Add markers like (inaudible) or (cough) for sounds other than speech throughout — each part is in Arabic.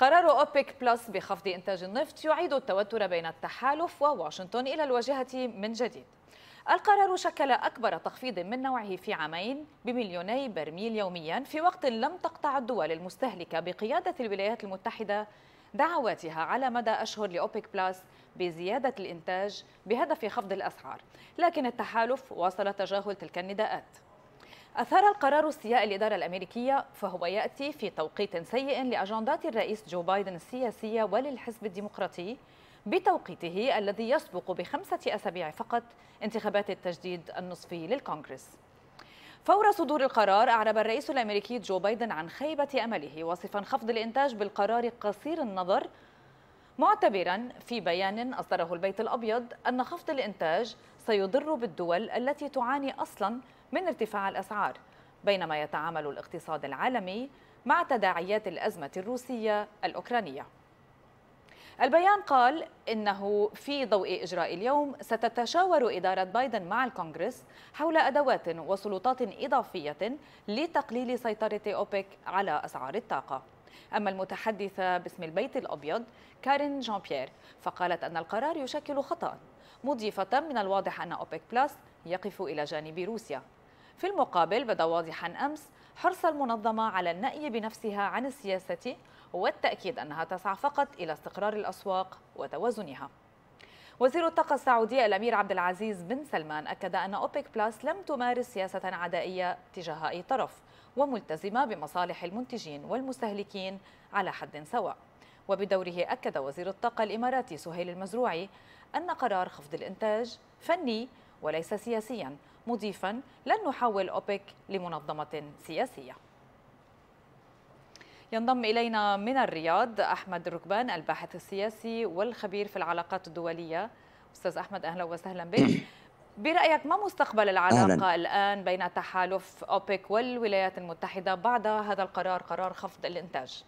قرار أوبيك بلس بخفض إنتاج النفط يعيد التوتر بين التحالف وواشنطن إلى الواجهة من جديد القرار شكل أكبر تخفيض من نوعه في عامين بمليوني برميل يوميا في وقت لم تقطع الدول المستهلكة بقيادة الولايات المتحدة دعواتها على مدى أشهر لأوبيك بلاس بزيادة الإنتاج بهدف خفض الأسعار لكن التحالف واصل تجاهل تلك النداءات أثار القرار استياء الإدارة الأمريكية فهو يأتي في توقيت سيء لأجندات الرئيس جو بايدن السياسية وللحزب الديمقراطي بتوقيته الذي يسبق بخمسة أسابيع فقط انتخابات التجديد النصفي للكونغرس فور صدور القرار أعرب الرئيس الأمريكي جو بايدن عن خيبة أمله وصفا خفض الإنتاج بالقرار قصير النظر معتبرا في بيان أصدره البيت الأبيض أن خفض الإنتاج سيضر بالدول التي تعاني أصلا من ارتفاع الأسعار بينما يتعامل الاقتصاد العالمي مع تداعيات الأزمة الروسية الأوكرانية البيان قال إنه في ضوء إجراء اليوم ستتشاور إدارة بايدن مع الكونغرس حول أدوات وسلطات إضافية لتقليل سيطرة أوبك على أسعار الطاقة أما المتحدثة باسم البيت الأبيض كارين جان بيير فقالت أن القرار يشكل خطأ مضيفة من الواضح أن أوبك بلس يقف إلى جانب روسيا في المقابل بدا واضحا أمس حرص المنظمة على النأي بنفسها عن السياسة والتأكيد أنها تسعى فقط إلى استقرار الأسواق وتوازنها وزير الطاقة السعودية الأمير عبد العزيز بن سلمان أكد أن أوبيك بلاس لم تمارس سياسة عدائية تجاه أي طرف وملتزمة بمصالح المنتجين والمستهلكين على حد سواء وبدوره أكد وزير الطاقة الإماراتي سهيل المزروعي أن قرار خفض الإنتاج فني وليس سياسيا مضيفا لن نحول أوبك لمنظمة سياسية ينضم إلينا من الرياض أحمد الركبان الباحث السياسي والخبير في العلاقات الدولية أستاذ أحمد أهلا وسهلا بك (clears throat) برأيك ما مستقبل العلاقة أهلاً. الآن بين تحالف أوبك والولايات المتحدة بعد هذا القرار قرار خفض الإنتاج؟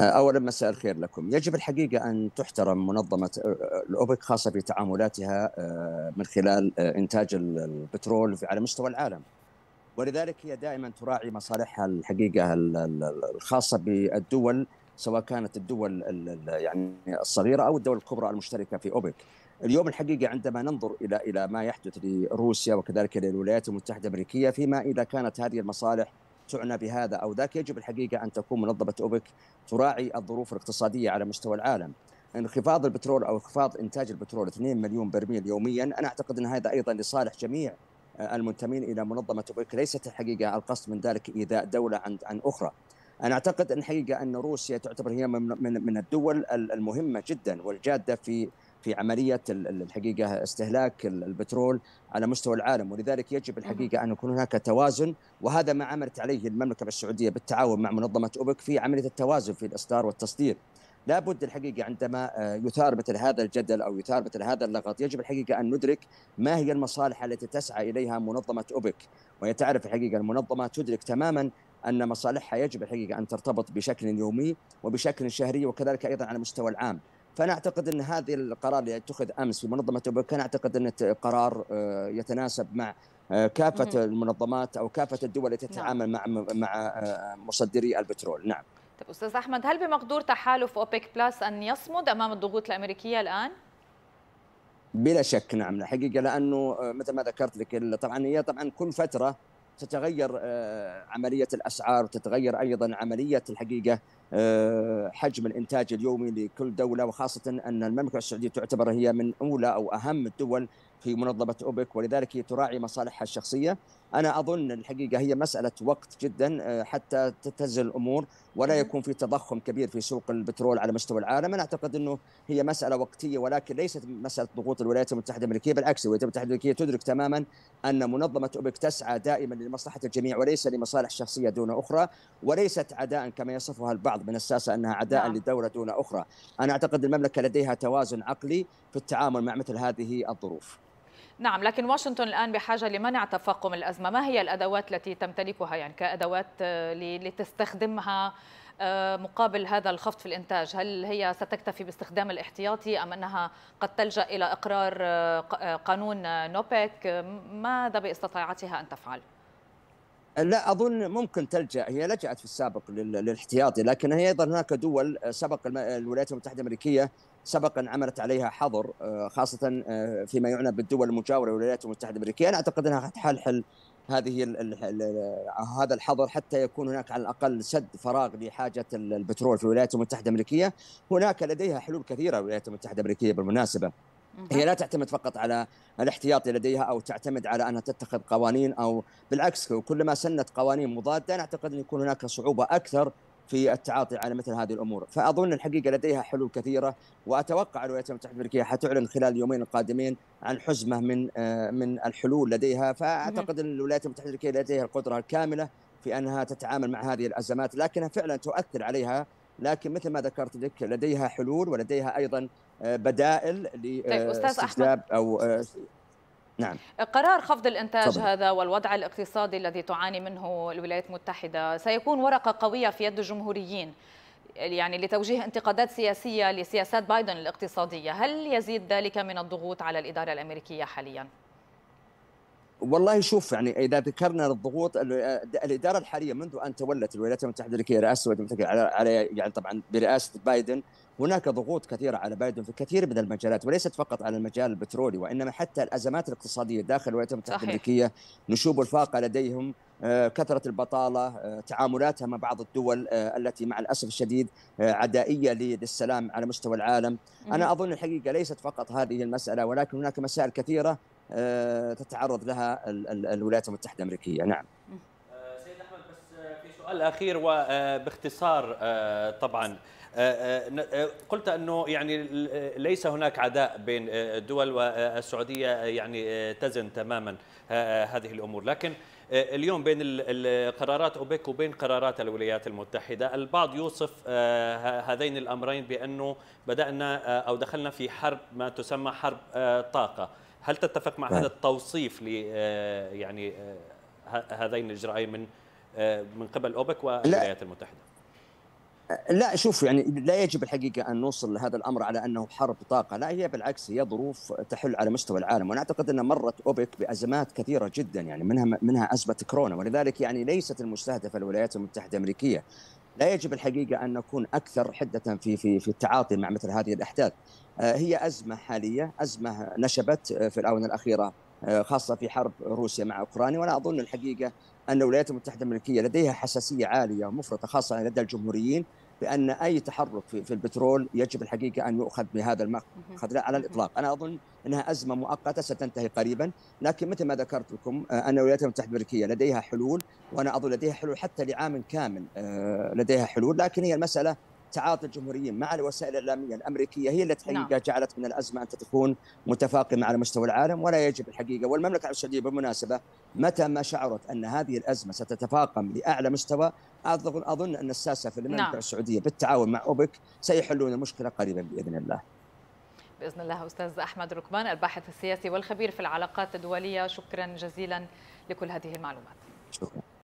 اولا مساء الخير لكم، يجب الحقيقه ان تحترم منظمه آه، آه، الاوبك خاصه في تعاملاتها آه، من خلال انتاج البترول على مستوى العالم. ولذلك هي دائما تراعي مصالحها الحقيقه الخاصه بالدول سواء كانت الدول يعني الصغيره او الدول الكبرى المشتركه في اوبك. اليوم الحقيقه عندما ننظر الى الى ما يحدث لروسيا وكذلك للولايات المتحده الامريكيه فيما اذا كانت هذه المصالح تعنى بهذا او ذاك يجب الحقيقه ان تكون منظمه اوبك تراعي الظروف الاقتصاديه على مستوى العالم انخفاض البترول او انخفاض انتاج البترول 2 مليون برميل يوميا انا اعتقد ان هذا ايضا لصالح جميع آه، المنتمين الى منظمه اوبك ليست الحقيقه القصد من ذلك ايذاء دوله عن عن اخرى انا اعتقد ان حقيقه ان روسيا تعتبر هي من من الدول المهمه جدا والجاده في في عمليه الحقيقه استهلاك البترول على مستوى العالم ولذلك يجب الحقيقه ان يكون هناك توازن وهذا ما عملت عليه المملكه السعوديه بالتعاون مع منظمه اوبك في عمليه التوازن في الاصدار والتصدير. لابد الحقيقه عندما آه، يثار مثل هذا الجدل او يثار مثل هذا اللغط يجب الحقيقه ان ندرك ما هي المصالح التي تسعى اليها منظمه اوبك وهي تعرف الحقيقه المنظمه تدرك تماما ان مصالحها يجب الحقيقه ان ترتبط بشكل يومي وبشكل شهري وكذلك ايضا على مستوى العام فانا اعتقد ان هذه القرار اللي اتخذ امس في منظمه اوبك اعتقد ان قرار آه، يتناسب مع آه، كافه المنظمات او كافه الدول التي نعم. تتعامل نعم. مع مع آه، مصدري البترول نعم طيب استاذ احمد هل بمقدور تحالف اوبك بلس ان يصمد امام الضغوط الامريكيه الان بلا شك نعم الحقيقه لانه مثل ما ذكرت لك طبعا هي طبعا كل فتره تتغير آه، عملية الأسعار وتتغير أيضا عملية الحقيقة آه، حجم الإنتاج اليومي لكل دولة وخاصة أن المملكة السعودية تعتبر هي من أولى أو أهم الدول في منظمه اوبك ولذلك هي تراعي مصالحها الشخصيه انا اظن الحقيقه هي مساله وقت جدا آه، حتى تتزن الامور ولا يكون في تضخم كبير في سوق البترول على مستوى العالم انا اعتقد انه هي مساله وقتيه ولكن ليست مساله ضغوط الولايات المتحده الامريكيه بالعكس الولايات المتحده الامريكيه تدرك تماما ان منظمه اوبك تسعى دائما لمصلحه الجميع وليس لمصالح شخصيه دون اخرى وليست عداء كما يصفها البعض من الساسه انها عداء نعم. لدوله دون اخرى انا اعتقد المملكه لديها توازن عقلي في التعامل مع مثل هذه الظروف نعم لكن واشنطن الآن بحاجة لمنع تفاقم الأزمة ما هي الأدوات التي تمتلكها يعني كأدوات آه، لتستخدمها آه، مقابل هذا الخفض في الإنتاج هل هي ستكتفي باستخدام الاحتياطي أم أنها قد تلجأ إلى إقرار آه، قانون نوبك ماذا باستطاعتها أن تفعل؟ لا اظن ممكن تلجا هي لجات في السابق للاحتياطي لكن هي ايضا هناك دول سبق الولايات المتحده الامريكيه سبقا عملت عليها حظر آه، خاصه آه، فيما يعنى بالدول المجاوره للولايات المتحده الامريكيه انا اعتقد انها حتحلحل هذه هذا الحظر حتى يكون هناك على الاقل سد فراغ لحاجه البترول في الولايات المتحده الامريكيه، هناك لديها حلول كثيره الولايات المتحده الامريكيه بالمناسبه هي لا تعتمد فقط على الاحتياطي لديها او تعتمد على انها تتخذ قوانين او بالعكس كلما سنت قوانين مضاده نعتقد ان يكون هناك صعوبه اكثر في التعاطي على مثل هذه الامور، فاظن الحقيقه لديها حلول كثيره واتوقع الولايات المتحده الامريكيه حتعلن خلال اليومين القادمين عن حزمه من آه، من الحلول لديها، فاعتقد ان الولايات المتحده الامريكيه لديها القدره الكامله في انها تتعامل مع هذه الازمات، لكنها فعلا تؤثر عليها لكن مثل ما ذكرت لك لديها حلول ولديها ايضا آه، بدائل لاستجلاب آه، طيب او آه، نعم قرار خفض الانتاج طبعا. هذا والوضع الاقتصادي الذي تعاني منه الولايات المتحده سيكون ورقه قويه في يد الجمهوريين يعني لتوجيه انتقادات سياسيه لسياسات بايدن الاقتصاديه، هل يزيد ذلك من الضغوط على الاداره الامريكيه حاليا؟ والله شوف يعني اذا ذكرنا الضغوط آه، الاداره الحاليه منذ ان تولت الولايات المتحده الامريكيه رئاسه الولايات المتحده على يعني طبعا برئاسه بايدن هناك ضغوط كثيره على بايدن في كثير من المجالات وليست فقط على المجال البترولي وانما حتى الازمات الاقتصاديه داخل الولايات المتحده الامريكيه نشوب الفاقه لديهم آه، كثره البطاله آه، تعاملاتها مع بعض الدول آه، التي مع الاسف الشديد عدائيه للسلام على مستوى العالم انا اظن الحقيقه ليست فقط هذه المساله ولكن هناك مسائل كثيره تتعرض لها الولايات المتحده الامريكيه نعم سيد احمد بس في سؤال اخير وباختصار طبعا قلت انه يعني ليس هناك عداء بين الدول والسعوديه يعني تزن تماما هذه الامور لكن آه، اليوم بين قرارات أوبك وبين قرارات الولايات المتحدة البعض يوصف آه، هذين الأمرين بأنه بدأنا آه، أو دخلنا في حرب ما تسمى حرب طاقة هل تتفق مع هذا نعم. التوصيف ل يعني هذين الإجراءين من من قبل أوبك والولايات المتحدة لا شوف يعني لا يجب الحقيقه ان نوصل لهذا الامر على انه حرب طاقه، لا هي بالعكس هي ظروف تحل على مستوى العالم، وانا اعتقد ان مرت اوبك بازمات كثيره جدا يعني منها منها ازمه كورونا ولذلك يعني ليست المستهدفه الولايات المتحده الامريكيه. لا يجب الحقيقه ان نكون اكثر حده في في في التعاطي مع مثل هذه الاحداث. آه، هي ازمه حاليه، ازمه نشبت آه، في الاونه الاخيره آه، خاصه في حرب روسيا مع اوكرانيا وانا اظن الحقيقه ان الولايات المتحده الامريكيه لديها حساسيه عاليه ومفرطه خاصه لدى الجمهوريين بان اي تحرك في البترول يجب الحقيقه ان يؤخذ بهذا المأخذ لا على الاطلاق، انا اظن انها ازمه مؤقته ستنتهي قريبا، لكن مثل ما ذكرت لكم آه، ان الولايات المتحده الامريكيه لديها حلول وانا اظن لديها حلول حتى لعام كامل آه، لديها حلول، لكن هي المساله تعاطي الجمهوريين مع الوسائل الاعلاميه الامريكيه هي التي نعم. حقيقه نعم. جعلت من الازمه ان تكون متفاقمه على مستوى العالم ولا يجب الحقيقه والمملكه العربيه السعوديه بالمناسبه متى ما شعرت ان هذه الازمه ستتفاقم لاعلى مستوى اظن اظن ان الساسه في المملكه نعم. السعوديه بالتعاون مع اوبك سيحلون المشكله قريبا باذن الله. باذن الله استاذ احمد ركبان الباحث السياسي والخبير في العلاقات الدوليه شكرا جزيلا لكل هذه المعلومات. شكرا.